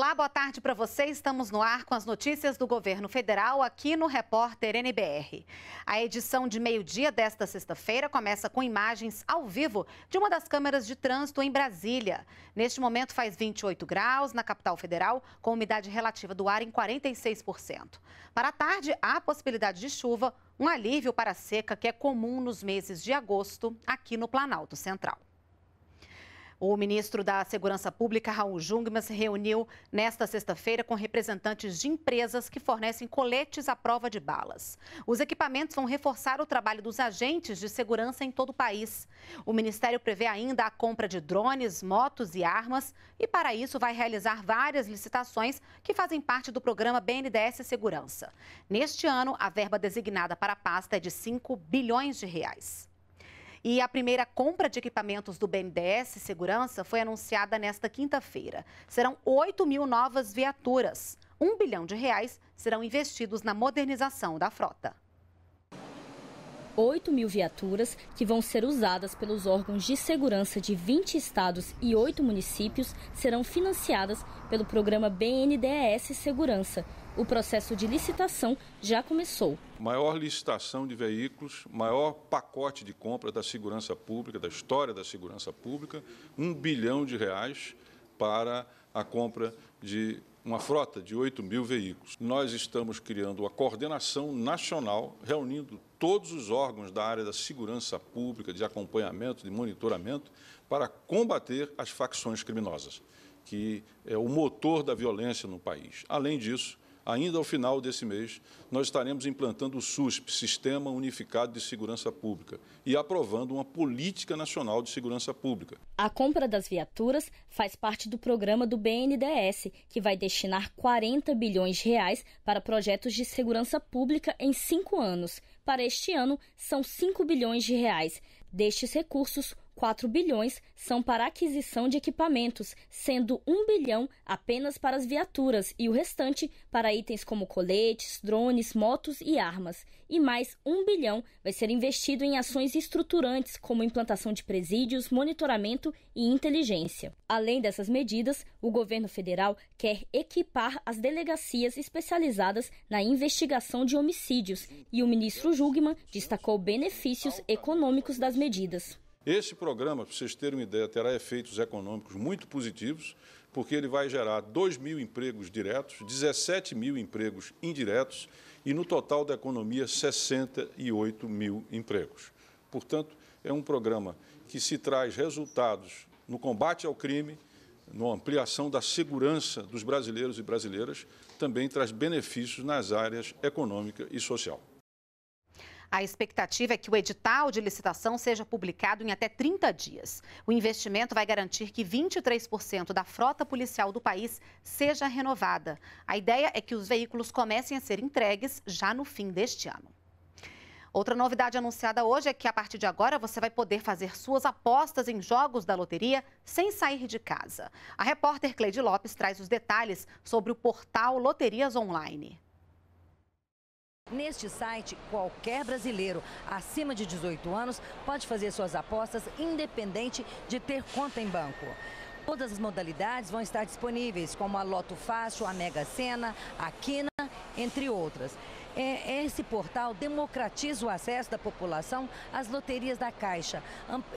Olá, boa tarde para você. Estamos no ar com as notícias do governo federal aqui no Repórter NBR. A edição de meio-dia desta sexta-feira começa com imagens ao vivo de uma das câmeras de trânsito em Brasília. Neste momento faz 28 graus na capital federal, com umidade relativa do ar em 46%. Para a tarde, há possibilidade de chuva, um alívio para a seca que é comum nos meses de agosto aqui no Planalto Central. O ministro da Segurança Pública, Raul Jungmann, se reuniu nesta sexta-feira com representantes de empresas que fornecem coletes à prova de balas. Os equipamentos vão reforçar o trabalho dos agentes de segurança em todo o país. O ministério prevê ainda a compra de drones, motos e armas e, para isso, vai realizar várias licitações que fazem parte do programa BNDES Segurança. Neste ano, a verba designada para a pasta é de 5 bilhões de reais e a primeira compra de equipamentos do BNDES Segurança foi anunciada nesta quinta-feira. Serão 8 mil novas viaturas. Um bilhão de reais serão investidos na modernização da frota. 8 mil viaturas que vão ser usadas pelos órgãos de segurança de 20 estados e 8 municípios serão financiadas pelo programa BNDES Segurança. O processo de licitação já começou. Maior licitação de veículos, maior pacote de compra da segurança pública, da história da segurança pública, um bilhão de reais para a compra de uma frota de 8 mil veículos. Nós estamos criando a coordenação nacional, reunindo todos os órgãos da área da segurança pública, de acompanhamento, de monitoramento, para combater as facções criminosas, que é o motor da violência no país. Além disso, Ainda ao final desse mês, nós estaremos implantando o SUSP, Sistema Unificado de Segurança Pública, e aprovando uma política nacional de segurança pública. A compra das viaturas faz parte do programa do BNDES, que vai destinar 40 bilhões de reais para projetos de segurança pública em cinco anos. Para este ano, são 5 bilhões de reais. Destes recursos, 4 bilhões são para aquisição de equipamentos, sendo 1 bilhão apenas para as viaturas e o restante para itens como coletes, drones, motos e armas. E mais 1 bilhão vai ser investido em ações estruturantes, como implantação de presídios, monitoramento e inteligência. Além dessas medidas, o governo federal quer equipar as delegacias especializadas na investigação de homicídios e o ministro Jugman destacou benefícios econômicos das medidas. Esse programa, para vocês terem uma ideia, terá efeitos econômicos muito positivos, porque ele vai gerar 2 mil empregos diretos, 17 mil empregos indiretos e, no total da economia, 68 mil empregos. Portanto, é um programa que se traz resultados no combate ao crime, na ampliação da segurança dos brasileiros e brasileiras, também traz benefícios nas áreas econômica e social. A expectativa é que o edital de licitação seja publicado em até 30 dias. O investimento vai garantir que 23% da frota policial do país seja renovada. A ideia é que os veículos comecem a ser entregues já no fim deste ano. Outra novidade anunciada hoje é que a partir de agora você vai poder fazer suas apostas em jogos da loteria sem sair de casa. A repórter Cleide Lopes traz os detalhes sobre o portal Loterias Online. Neste site, qualquer brasileiro acima de 18 anos pode fazer suas apostas independente de ter conta em banco. Todas as modalidades vão estar disponíveis, como a Loto Fácil, a Mega Sena, a Quina, entre outras. É, é, esse portal democratiza o acesso da população às loterias da Caixa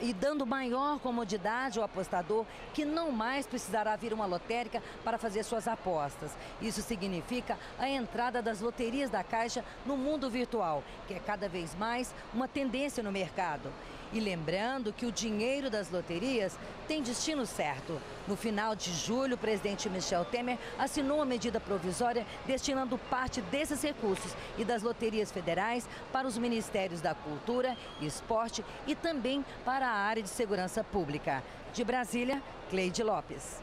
e dando maior comodidade ao apostador que não mais precisará vir uma lotérica para fazer suas apostas. Isso significa a entrada das loterias da Caixa no mundo virtual, que é cada vez mais uma tendência no mercado. E lembrando que o dinheiro das loterias tem destino certo. No final de julho, o presidente Michel Temer assinou uma medida provisória destinando parte desses recursos e das loterias federais para os ministérios da Cultura, Esporte e também para a área de segurança pública. De Brasília, Cleide Lopes.